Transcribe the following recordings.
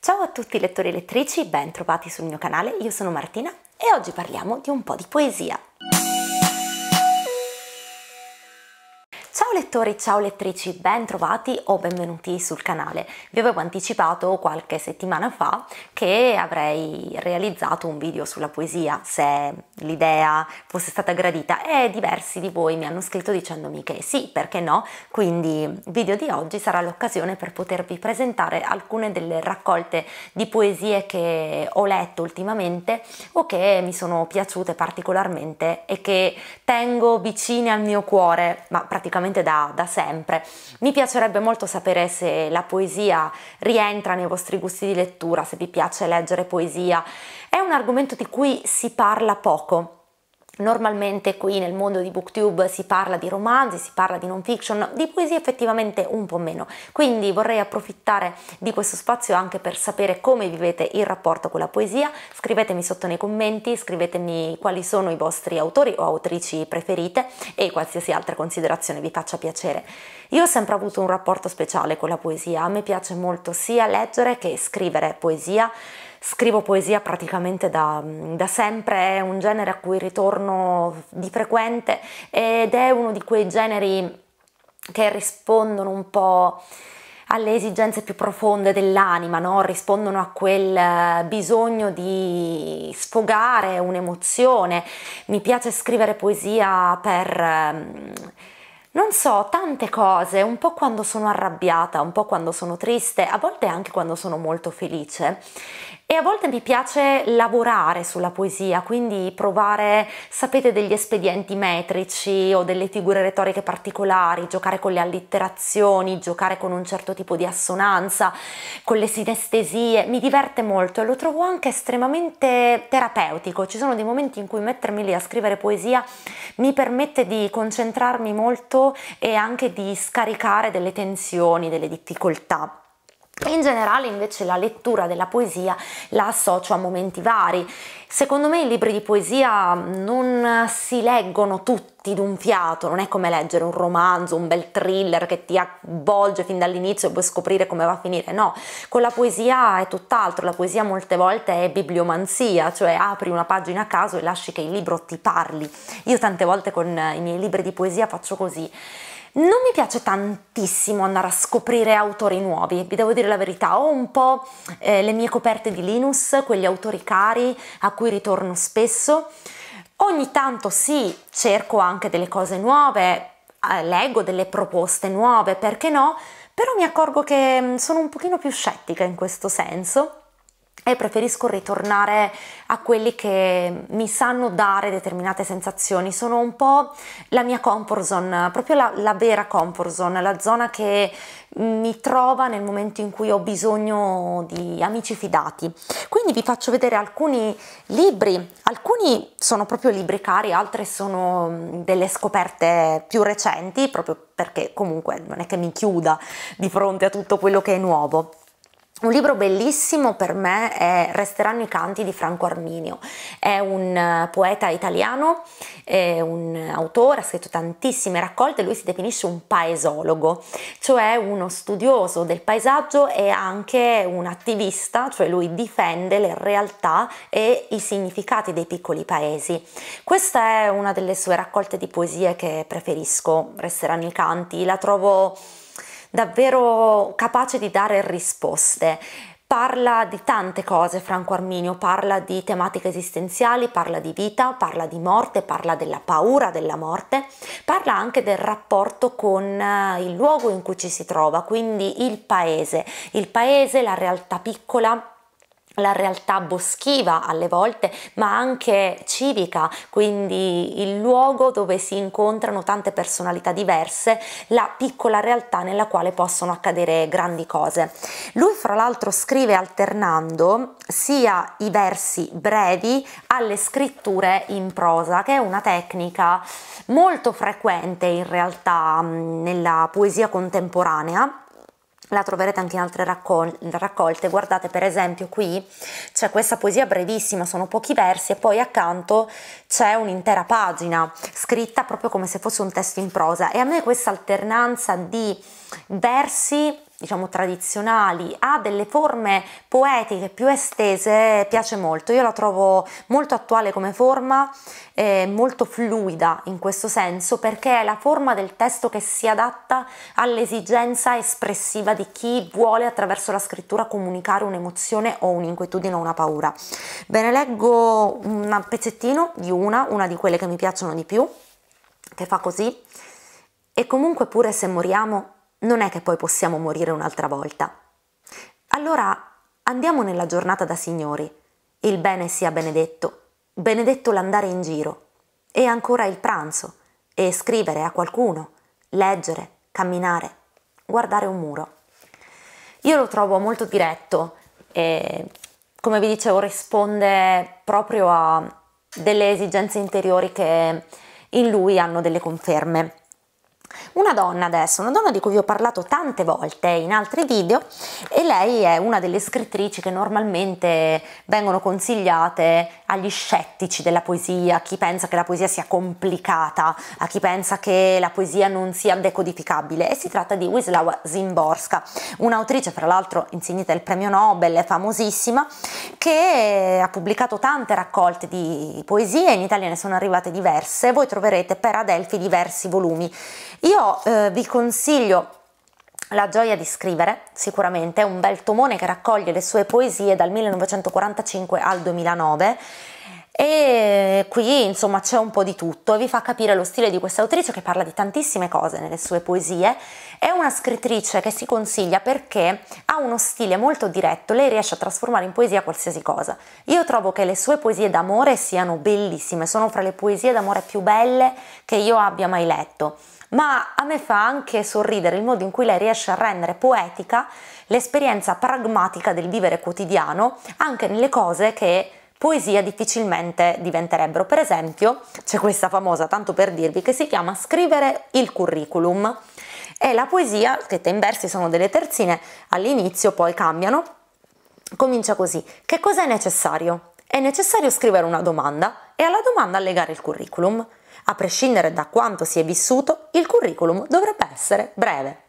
Ciao a tutti lettori e lettrici, ben trovati sul mio canale, io sono Martina e oggi parliamo di un po' di poesia. lettori, ciao lettrici, ben trovati o benvenuti sul canale. Vi avevo anticipato qualche settimana fa che avrei realizzato un video sulla poesia, se l'idea fosse stata gradita e diversi di voi mi hanno scritto dicendomi che sì, perché no, quindi il video di oggi sarà l'occasione per potervi presentare alcune delle raccolte di poesie che ho letto ultimamente o che mi sono piaciute particolarmente e che tengo vicine al mio cuore, ma praticamente da da, sempre. Mi piacerebbe molto sapere se la poesia rientra nei vostri gusti di lettura, se vi piace leggere poesia. È un argomento di cui si parla poco Normalmente qui nel mondo di booktube si parla di romanzi, si parla di non fiction, di poesia effettivamente un po' meno, quindi vorrei approfittare di questo spazio anche per sapere come vivete il rapporto con la poesia, scrivetemi sotto nei commenti, scrivetemi quali sono i vostri autori o autrici preferite e qualsiasi altra considerazione vi faccia piacere. Io ho sempre avuto un rapporto speciale con la poesia, a me piace molto sia leggere che scrivere poesia, Scrivo poesia praticamente da, da sempre, è un genere a cui ritorno di frequente ed è uno di quei generi che rispondono un po' alle esigenze più profonde dell'anima, no? rispondono a quel eh, bisogno di sfogare un'emozione. Mi piace scrivere poesia per... Ehm, non so, tante cose, un po' quando sono arrabbiata, un po' quando sono triste, a volte anche quando sono molto felice. E a volte mi piace lavorare sulla poesia, quindi provare, sapete, degli espedienti metrici o delle figure retoriche particolari, giocare con le allitterazioni, giocare con un certo tipo di assonanza, con le sinestesie. Mi diverte molto e lo trovo anche estremamente terapeutico. Ci sono dei momenti in cui mettermi lì a scrivere poesia mi permette di concentrarmi molto e anche di scaricare delle tensioni, delle difficoltà. In generale invece la lettura della poesia la associo a momenti vari. Secondo me i libri di poesia non si leggono tutti d'un fiato, non è come leggere un romanzo, un bel thriller che ti avvolge fin dall'inizio e puoi scoprire come va a finire, no, con la poesia è tutt'altro, la poesia molte volte è bibliomanzia, cioè apri una pagina a caso e lasci che il libro ti parli. Io tante volte con i miei libri di poesia faccio così non mi piace tantissimo andare a scoprire autori nuovi, vi devo dire la verità, ho un po' eh, le mie coperte di Linus, quegli autori cari a cui ritorno spesso. Ogni tanto sì, cerco anche delle cose nuove, eh, leggo delle proposte nuove, perché no? Però mi accorgo che mm, sono un pochino più scettica in questo senso e preferisco ritornare a quelli che mi sanno dare determinate sensazioni, sono un po' la mia comfort zone, proprio la, la vera comfort zone, la zona che mi trova nel momento in cui ho bisogno di amici fidati. Quindi vi faccio vedere alcuni libri, alcuni sono proprio libri cari, altri sono mm, delle scoperte più recenti, proprio perché comunque non è che mi chiuda di fronte a tutto quello che è nuovo. Un libro bellissimo per me è Resteranno i canti di Franco Arminio. È un eh, poeta italiano, è un autore, ha scritto tantissime raccolte, lui si definisce un paesologo, cioè uno studioso del paesaggio e anche un attivista, cioè lui difende le realtà e i significati dei piccoli paesi. Questa è una delle sue raccolte di poesie che preferisco, Resteranno i canti, la trovo davvero capace di dare risposte parla di tante cose Franco Arminio, parla di tematiche esistenziali, parla di vita, parla di morte, parla della paura della morte, parla anche del rapporto con eh, il luogo in cui ci si trova, quindi il paese, il paese, la realtà piccola la realtà boschiva alle volte, ma anche civica, quindi il luogo dove si incontrano tante personalità diverse, la piccola realtà nella quale possono accadere grandi cose. Lui fra l'altro scrive alternando sia i versi brevi alle scritture in prosa, che è una tecnica molto frequente in realtà nella poesia contemporanea la troverete anche in altre raccol raccolte, guardate per esempio qui c'è questa poesia brevissima, sono pochi versi e poi accanto c'è un'intera pagina scritta proprio come se fosse un testo in prosa e a me questa alternanza di versi diciamo tradizionali ha delle forme poetiche più estese piace molto, io la trovo molto attuale come forma, eh, molto fluida in questo senso perché è la forma del testo che si adatta all'esigenza espressiva di chi vuole attraverso la scrittura comunicare un'emozione o un'inquietudine o una paura. Ve ne leggo un pezzettino di una, una di quelle che mi piacciono di più, che fa così. E comunque pure se moriamo non è che poi possiamo morire un'altra volta. Allora andiamo nella giornata da signori. Il bene sia benedetto, benedetto l'andare in giro, e ancora il pranzo, e scrivere a qualcuno, leggere, camminare, guardare un muro. Io lo trovo molto diretto e, come vi dicevo, risponde proprio a delle esigenze interiori che in lui hanno delle conferme. Una donna adesso, una donna di cui vi ho parlato tante volte in altri video e lei è una delle scrittrici che normalmente vengono consigliate agli scettici della poesia, a chi pensa che la poesia sia complicata, a chi pensa che la poesia non sia decodificabile e si tratta di Wisława Zimborska, un'autrice fra l'altro insignita del premio Nobel, famosissima, che ha pubblicato tante raccolte di poesie, in Italia ne sono arrivate diverse, voi troverete per Adelphi diversi volumi. Io eh, vi consiglio la gioia di scrivere, sicuramente, è un bel tomone che raccoglie le sue poesie dal 1945 al 2009 e qui insomma c'è un po' di tutto e vi fa capire lo stile di questa autrice che parla di tantissime cose nelle sue poesie. È una scrittrice che si consiglia perché ha uno stile molto diretto, lei riesce a trasformare in poesia qualsiasi cosa. Io trovo che le sue poesie d'amore siano bellissime, sono fra le poesie d'amore più belle che io abbia mai letto ma a me fa anche sorridere il modo in cui lei riesce a rendere poetica l'esperienza pragmatica del vivere quotidiano anche nelle cose che poesia difficilmente diventerebbero. Per esempio, c'è questa famosa, tanto per dirvi, che si chiama Scrivere il curriculum. E la poesia, scritta in versi, sono delle terzine, all'inizio poi cambiano. Comincia così: Che cosa è necessario? È necessario scrivere una domanda e alla domanda legare il curriculum. A prescindere da quanto si è vissuto, il curriculum dovrebbe essere breve.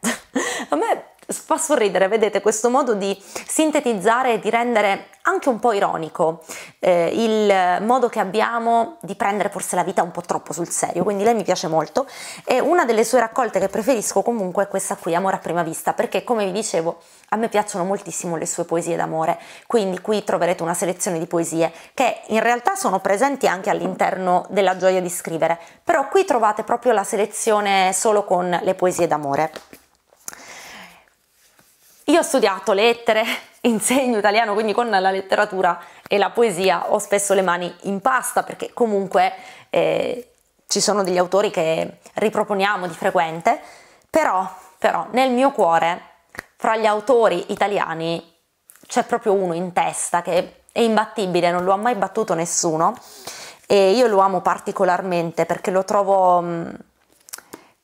A me fa sorridere, vedete, questo modo di sintetizzare e di rendere anche un po' ironico eh, il modo che abbiamo di prendere forse la vita un po' troppo sul serio, quindi lei mi piace molto e una delle sue raccolte che preferisco comunque è questa qui, Amore a prima vista, perché come vi dicevo a me piacciono moltissimo le sue poesie d'amore, quindi qui troverete una selezione di poesie che in realtà sono presenti anche all'interno della gioia di scrivere, però qui trovate proprio la selezione solo con le poesie d'amore. Io ho studiato lettere, insegno italiano, quindi con la letteratura e la poesia ho spesso le mani in pasta perché comunque eh, ci sono degli autori che riproponiamo di frequente, però, però nel mio cuore, fra gli autori italiani, c'è proprio uno in testa che è imbattibile, non lo ha mai battuto nessuno e io lo amo particolarmente perché lo trovo... Mh, mm,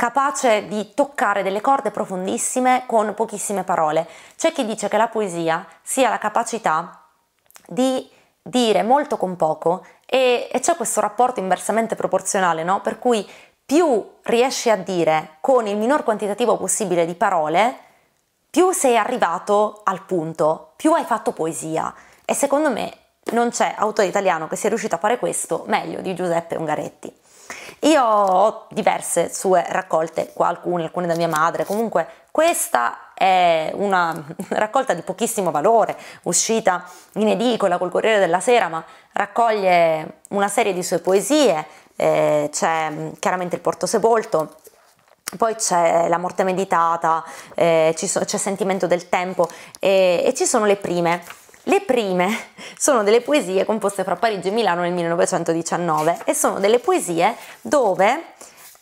capace di toccare delle corde profondissime con pochissime parole. C'è chi dice che la poesia sia la capacità di dire molto con poco e, e c'è questo rapporto inversamente proporzionale, no? Per cui più riesci a dire con il minor quantitativo possibile di parole, più sei arrivato al punto, più hai fatto poesia. E secondo me non c'è autore italiano che sia riuscito a fare questo meglio di Giuseppe Ungaretti. Io ho diverse sue raccolte, alcune, alcune da mia madre, comunque questa è una raccolta di pochissimo valore, uscita in edicola col Corriere della Sera, ma raccoglie una serie di sue poesie, eh, c'è mm, chiaramente il Porto Sepolto, poi c'è La morte meditata, eh, c'è Sentimento del tempo eh, e ci sono le prime le prime sono delle poesie composte fra Parigi e Milano nel 1919 e sono delle poesie dove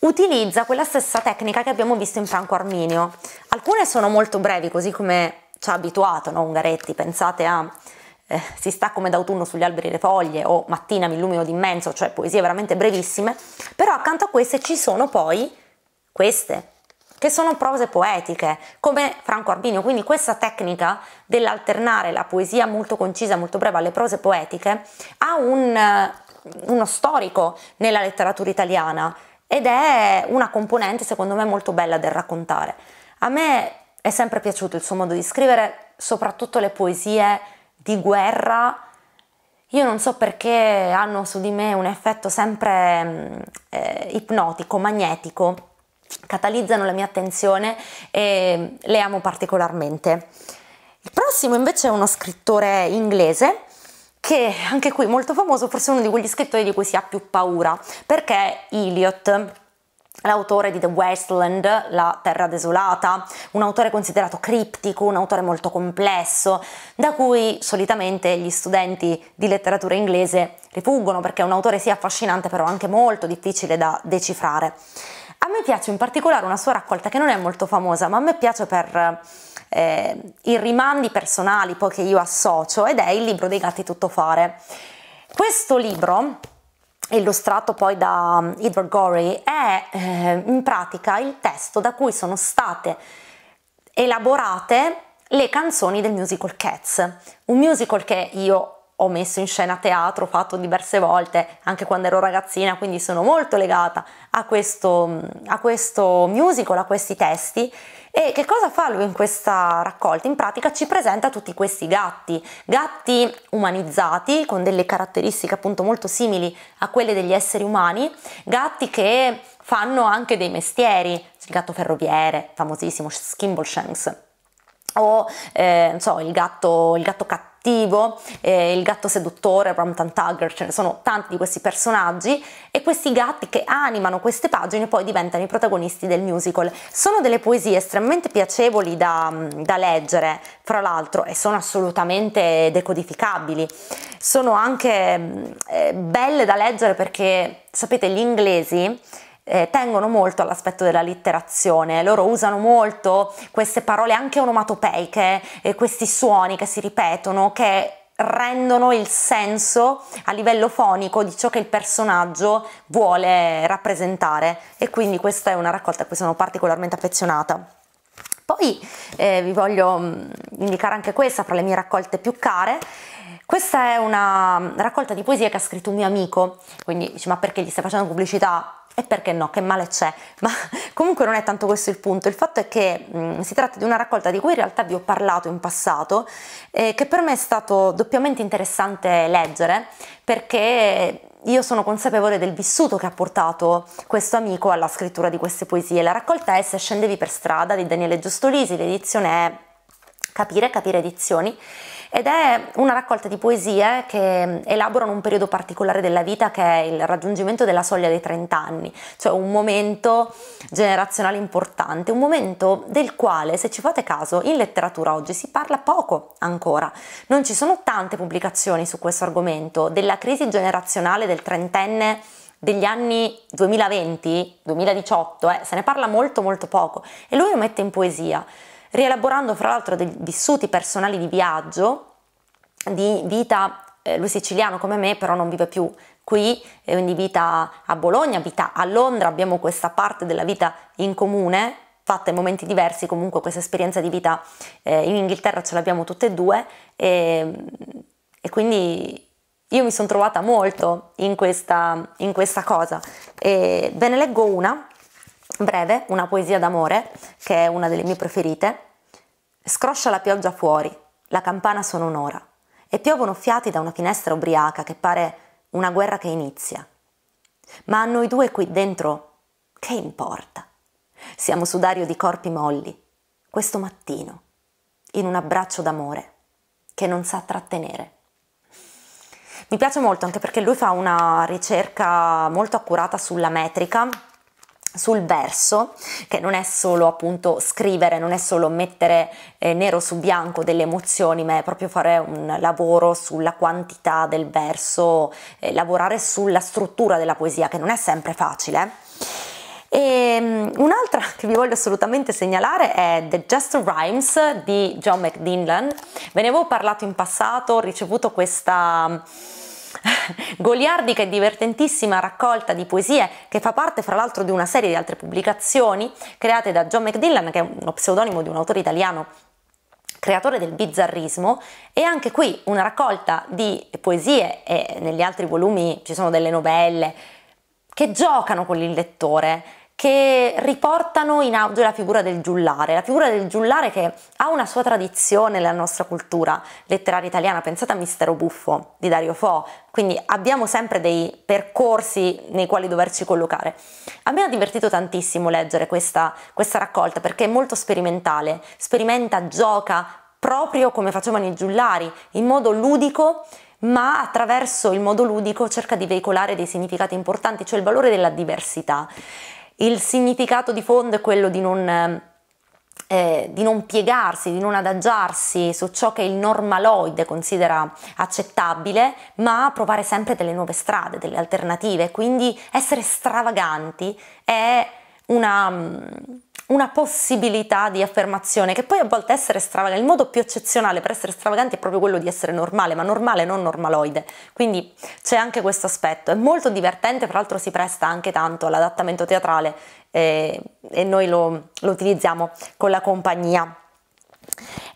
utilizza quella stessa tecnica che abbiamo visto in Franco Arminio. Alcune sono molto brevi, così come ci ha abituato no? Ungaretti, pensate a eh, si sta come d'autunno sugli alberi le foglie o mattina mi illumino d'immenso, cioè poesie veramente brevissime, però accanto a queste ci sono poi queste che sono prose poetiche, come Franco Arbino. Quindi questa tecnica dell'alternare la poesia molto concisa, molto breve alle prose poetiche ha un, eh, uno storico nella letteratura italiana ed è una componente secondo me molto bella del raccontare. A me è sempre piaciuto il suo modo di scrivere, soprattutto le poesie di guerra. Io non so perché hanno su di me un effetto sempre mm, eh, ipnotico, magnetico catalizzano la mia attenzione e le amo particolarmente. Il prossimo invece è uno scrittore inglese che anche qui molto famoso, forse uno di quegli scrittori di cui si ha più paura, perché è Eliot l'autore di The Wasteland, La Terra Desolata, un autore considerato criptico, un autore molto complesso, da cui solitamente gli studenti di letteratura inglese rifuggono perché è un autore sia affascinante però anche molto difficile da decifrare. A me piace in particolare una sua raccolta che non è molto famosa, ma a me piace per eh, i rimandi personali poi che io associo ed è il libro dei gatti tuttofare. Questo libro illustrato poi da um, Edward Gorey, è eh, in pratica il testo da cui sono state elaborate le canzoni del musical Cats, un musical che io ho messo in scena teatro, ho fatto diverse volte, anche quando ero ragazzina, quindi sono molto legata a questo, a questo musical, a questi testi. E che cosa fa lui in questa raccolta? In pratica ci presenta tutti questi gatti, gatti umanizzati con delle caratteristiche appunto molto simili a quelle degli esseri umani, gatti che fanno anche dei mestieri, il gatto ferroviere, famosissimo, Skimble Shanks, o eh, so, il, gatto, il gatto cattivo cattivo, eh, il gatto seduttore, Ramtan Tugger, ce ne sono tanti di questi personaggi e questi gatti che animano queste pagine poi diventano i protagonisti del musical. Sono delle poesie estremamente piacevoli da, mm, da leggere, fra l'altro, e sono assolutamente decodificabili. Sono anche mm, eh, belle da leggere perché, sapete, gli inglesi eh, tengono molto all'aspetto della letterazione, loro usano molto queste parole anche onomatopeiche, eh, questi suoni che si ripetono, che rendono il senso a livello fonico di ciò che il personaggio vuole rappresentare e quindi questa è una raccolta a cui sono particolarmente affezionata. Poi eh, vi voglio mm, indicare anche questa fra le mie raccolte più care. Questa è una raccolta di poesie che ha scritto un mio amico, quindi dice ma perché gli stai facendo pubblicità? e perché no, che male c'è, ma comunque non è tanto questo il punto, il fatto è che mh, si tratta di una raccolta di cui in realtà vi ho parlato in passato, eh, che per me è stato doppiamente interessante leggere perché io sono consapevole del vissuto che ha portato questo amico alla scrittura di queste poesie. La raccolta è Se scendevi per strada di Daniele Giustolisi, l'edizione è Capire, Capire Edizioni ed è una raccolta di poesie che elaborano un periodo particolare della vita che è il raggiungimento della soglia dei 30 anni, cioè un momento generazionale importante, un momento del quale, se ci fate caso, in letteratura oggi si parla poco ancora. Non ci sono tante pubblicazioni su questo argomento, della crisi generazionale del trentenne degli anni 2020-2018, eh, se ne parla molto molto poco e lui lo mette in poesia rielaborando fra l'altro dei vissuti personali di viaggio, di vita, eh, lui siciliano come me però non vive più qui, eh, quindi vita a Bologna, vita a Londra, abbiamo questa parte della vita in comune, fatta in momenti diversi, comunque questa esperienza di vita eh, in Inghilterra ce l'abbiamo tutte e due e, e quindi io mi sono trovata molto in questa, in questa cosa. E ve ne leggo una Breve, una poesia d'amore, che è una delle mie preferite. Scroscia la pioggia fuori, la campana sono un'ora, e piovono fiati da una finestra ubriaca che pare una guerra che inizia. Ma a noi due qui dentro, che importa? Siamo sudario di corpi molli, questo mattino, in un abbraccio d'amore che non sa trattenere. Mi piace molto anche perché lui fa una ricerca molto accurata sulla metrica sul verso, che non è solo appunto scrivere, non è solo mettere eh, nero su bianco delle emozioni, ma è proprio fare un lavoro sulla quantità del verso, eh, lavorare sulla struttura della poesia, che non è sempre facile. E ehm, un'altra che vi voglio assolutamente segnalare è The Just Rhymes di John McDinlan. Ve ne avevo parlato in passato, ho ricevuto questa goliardica e divertentissima raccolta di poesie che fa parte fra l'altro di una serie di altre pubblicazioni create da John McDillan, che è uno pseudonimo di un autore italiano creatore del bizzarrismo, e anche qui una raccolta di poesie, e negli altri volumi ci sono delle novelle, che giocano con il lettore, che riportano in auge la figura del giullare, la figura del giullare che ha una sua tradizione nella nostra cultura letteraria italiana, pensate a Mistero Buffo di Dario Fo, quindi abbiamo sempre dei percorsi nei quali doverci collocare. A me ha divertito tantissimo leggere questa, questa raccolta perché è molto sperimentale, sperimenta, gioca proprio come facevano i giullari, in modo ludico ma attraverso il modo ludico cerca di veicolare dei significati importanti, cioè il valore della diversità. Il significato di fondo è quello di non, ehm, eh, di non piegarsi, di non adagiarsi su ciò che il normaloide considera accettabile, ma provare sempre delle nuove strade, delle alternative. Quindi essere stravaganti è una mm, una possibilità di affermazione che poi a volte essere stravagante, il modo più eccezionale per essere stravaganti è proprio quello di essere normale, ma normale non normaloide, quindi c'è anche questo aspetto, è molto divertente, tra l'altro si presta anche tanto all'adattamento teatrale eh, e noi lo, lo utilizziamo con la compagnia.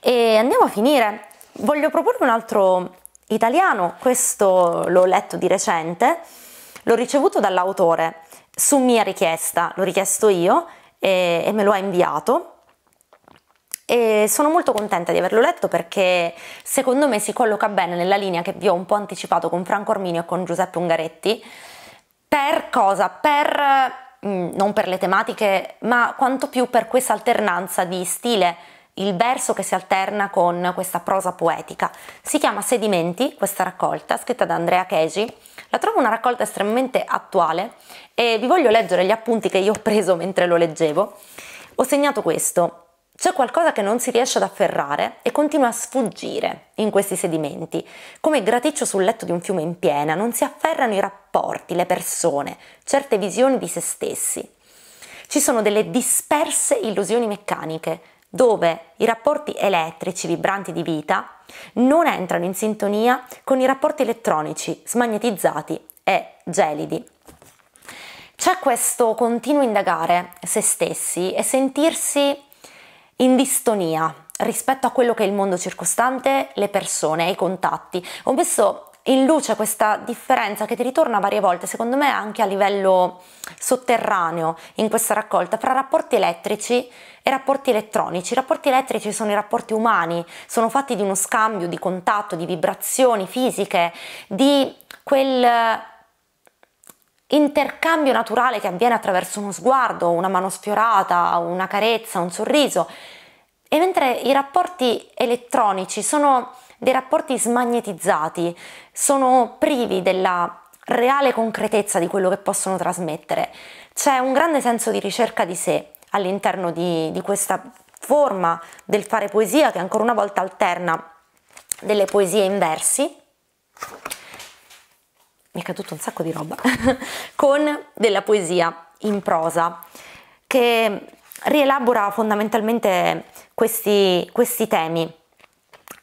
E andiamo a finire, voglio proporvi un altro italiano, questo l'ho letto di recente, l'ho ricevuto dall'autore su mia richiesta, l'ho richiesto io e, e me lo ha inviato e sono molto contenta di averlo letto perché secondo me si colloca bene nella linea che vi ho un po' anticipato con Franco Arminio e con Giuseppe Ungaretti. Per cosa? Per mm, non per le tematiche, ma quanto più per questa alternanza di stile il verso che si alterna con questa prosa poetica. Si chiama Sedimenti, questa raccolta, scritta da Andrea Chesi. La trovo una raccolta estremamente attuale e vi voglio leggere gli appunti che io ho preso mentre lo leggevo. Ho segnato questo. C'è qualcosa che non si riesce ad afferrare e continua a sfuggire in questi sedimenti. Come graticcio sul letto di un fiume in piena, non si afferrano i rapporti, le persone, certe visioni di se stessi. Ci sono delle disperse illusioni meccaniche, dove i rapporti elettrici vibranti di vita non entrano in sintonia con i rapporti elettronici smagnetizzati e gelidi. C'è questo continuo indagare se stessi e sentirsi in distonia rispetto a quello che è il mondo circostante, le persone, i contatti. Ho messo in luce questa differenza che ti ritorna varie volte, secondo me anche a livello sotterraneo in questa raccolta, fra rapporti elettrici e rapporti elettronici. I rapporti elettrici sono i rapporti umani, sono fatti di uno scambio, di contatto, di vibrazioni fisiche, di quel intercambio naturale che avviene attraverso uno sguardo, una mano sfiorata, una carezza, un sorriso. E mentre i rapporti elettronici sono dei rapporti smagnetizzati, sono privi della reale concretezza di quello che possono trasmettere. C'è un grande senso di ricerca di sé all'interno di, di questa forma del fare poesia che ancora una volta alterna delle poesie in versi mi è caduto un sacco di roba, con della poesia in prosa, che rielabora fondamentalmente questi, questi temi.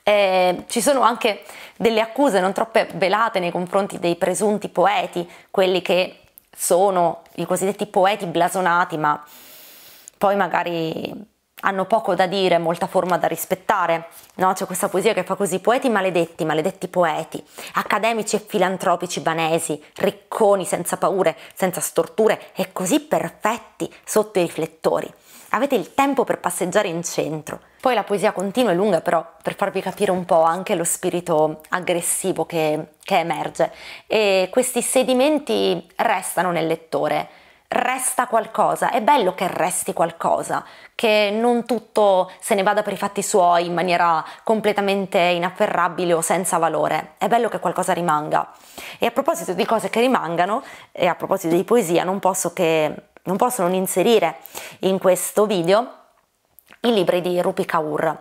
Eh, ci sono anche delle accuse non troppe velate nei confronti dei presunti poeti, quelli che sono i cosiddetti poeti blasonati, ma poi magari hanno poco da dire, molta forma da rispettare. No? C'è questa poesia che fa così: poeti maledetti, maledetti poeti, accademici e filantropici banesi, ricconi senza paure, senza storture e così perfetti sotto i riflettori avete il tempo per passeggiare in centro. Poi la poesia continua e lunga però per farvi capire un po' anche lo spirito aggressivo che, che emerge e questi sedimenti restano nel lettore, resta qualcosa, è bello che resti qualcosa, che non tutto se ne vada per i fatti suoi in maniera completamente inafferrabile o senza valore, è bello che qualcosa rimanga. E a proposito di cose che rimangano, e a proposito di poesia, non posso che non posso non inserire in questo video i libri di Rupi Kaur,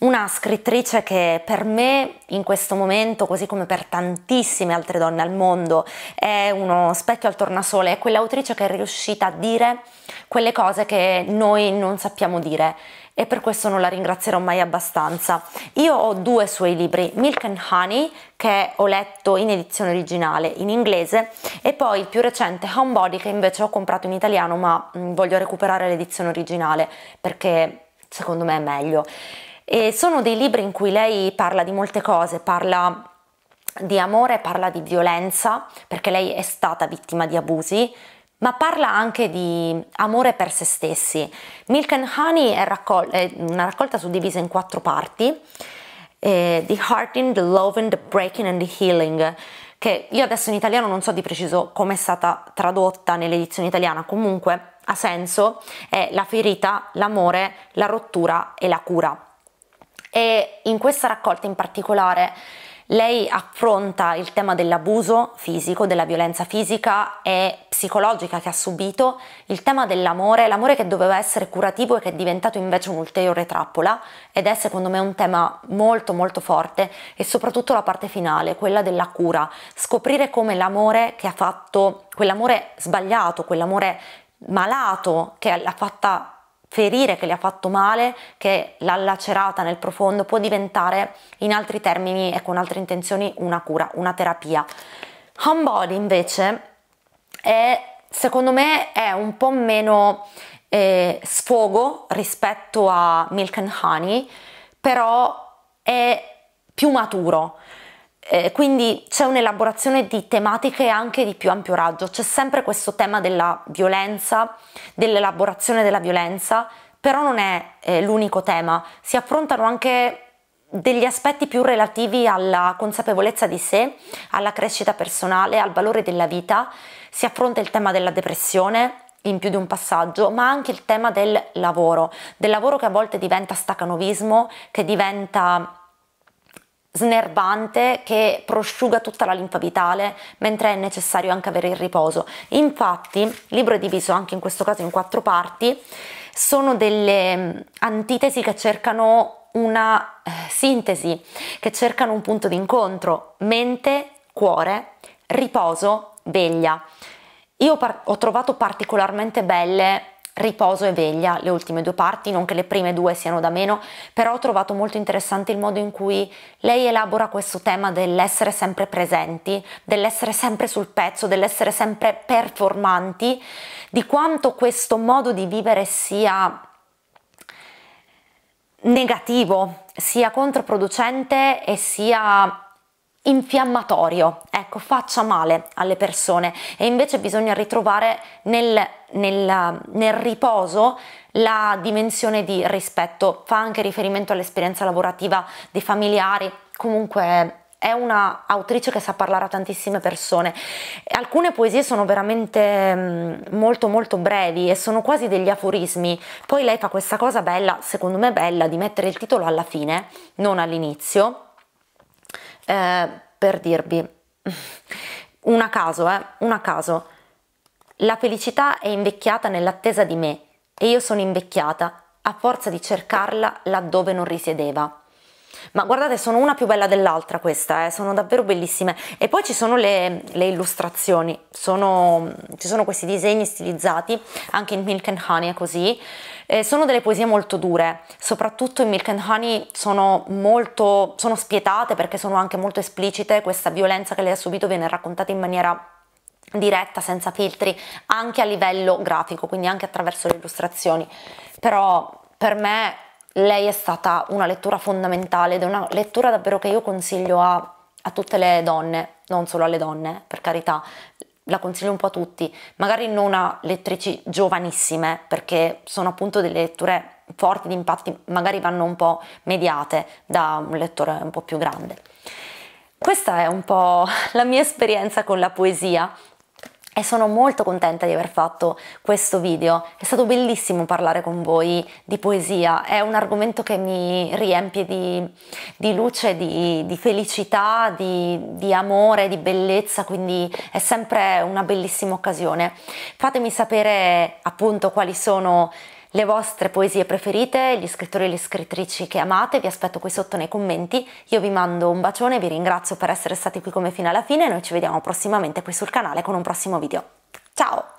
una scrittrice che per me in questo momento, così come per tantissime altre donne al mondo, è uno specchio al tornasole, è quell'autrice che è riuscita a dire quelle cose che noi non sappiamo dire e per questo non la ringrazierò mai abbastanza. Io ho due suoi libri, Milk and Honey, che ho letto in edizione originale in inglese, e poi il più recente Homebody, che invece ho comprato in italiano, ma mm, voglio recuperare l'edizione originale perché secondo me è meglio. E sono dei libri in cui lei parla di molte cose, parla di amore, parla di violenza, perché lei è stata vittima di abusi, ma parla anche di amore per se stessi. Milk and Honey è, raccol- è una raccolta suddivisa in quattro parti, eh, The Hearting, The Loving, The Breaking and The Healing, che io adesso in italiano non so di preciso come è stata tradotta nell'edizione italiana, comunque ha senso, è la ferita, l'amore, la rottura e la cura. E in questa raccolta in particolare lei affronta il tema dell'abuso fisico, della violenza fisica e psicologica che ha subito, il tema dell'amore, l'amore che doveva essere curativo e che è diventato invece un'ulteriore trappola ed è secondo me un tema molto molto forte e soprattutto la parte finale, quella della cura, scoprire come l'amore che ha fatto, quell'amore sbagliato, quell'amore malato che l'ha fatta ferire che le ha fatto male, che l'ha lacerata nel profondo, può diventare in altri termini e con altre intenzioni una cura, una terapia. Homebody invece è, secondo me, è un po' meno eh, sfogo rispetto a Milk and Honey, però è più maturo eh, quindi c'è un'elaborazione di tematiche anche di più ampio raggio, c'è sempre questo tema della violenza, dell'elaborazione della violenza, però non è eh, l'unico tema, si affrontano anche degli aspetti più relativi alla consapevolezza di sé, alla crescita personale, al valore della vita, si affronta il tema della depressione, in più di un passaggio, ma anche il tema del lavoro, del lavoro che a volte diventa stacanovismo, che diventa snervante che prosciuga tutta la linfa vitale, mentre è necessario anche avere il riposo. Infatti, il libro è diviso anche in questo caso in quattro parti, sono delle mm, antitesi che cercano una eh, sintesi, che cercano un punto d'incontro, mente, cuore, riposo, veglia. Io ho trovato particolarmente belle riposo e veglia le ultime due parti, non che le prime due siano da meno, però ho trovato molto interessante il modo in cui lei elabora questo tema dell'essere sempre presenti, dell'essere sempre sul pezzo, dell'essere sempre performanti, di quanto questo modo di vivere sia negativo, sia controproducente e sia infiammatorio, ecco, faccia male alle persone e invece bisogna ritrovare nel, nel, nel riposo la dimensione di rispetto, fa anche riferimento all'esperienza lavorativa dei familiari, comunque è una autrice che sa parlare a tantissime persone. Alcune poesie sono veramente mm, molto molto brevi e sono quasi degli aforismi. Poi lei fa questa cosa bella, secondo me bella, di mettere il titolo alla fine, non all'inizio eh, per dirvi, una caso, eh, una caso, la felicità è invecchiata nell'attesa di me e io sono invecchiata a forza di cercarla laddove non risiedeva. Ma guardate, sono una più bella dell'altra questa, eh? sono davvero bellissime. E poi ci sono le, le illustrazioni, sono, ci sono questi disegni stilizzati, anche in Milk and Honey è così, eh, sono delle poesie molto dure, soprattutto in Milk and Honey sono molto sono spietate perché sono anche molto esplicite, questa violenza che lei ha subito viene raccontata in maniera diretta, senza filtri, anche a livello grafico, quindi anche attraverso le illustrazioni. Però per me lei è stata una lettura fondamentale ed è una lettura davvero che io consiglio a, a tutte le donne, non solo alle donne, per carità, la consiglio un po' a tutti, magari non a lettrici giovanissime, perché sono appunto delle letture forti di impatti, magari vanno un po' mediate da un lettore un po' più grande. Questa è un po' la mia esperienza con la poesia e sono molto contenta di aver fatto questo video. È stato bellissimo parlare con voi di poesia, è un argomento che mi riempie di, di luce, di, di felicità, di, di, amore, di bellezza, quindi è sempre una bellissima occasione. Fatemi sapere appunto quali sono le vostre poesie preferite, gli scrittori e le scrittrici che amate, vi aspetto qui sotto nei commenti, io vi mando un bacione, vi ringrazio per essere stati qui come fino alla fine e noi ci vediamo prossimamente qui sul canale con un prossimo video. Ciao!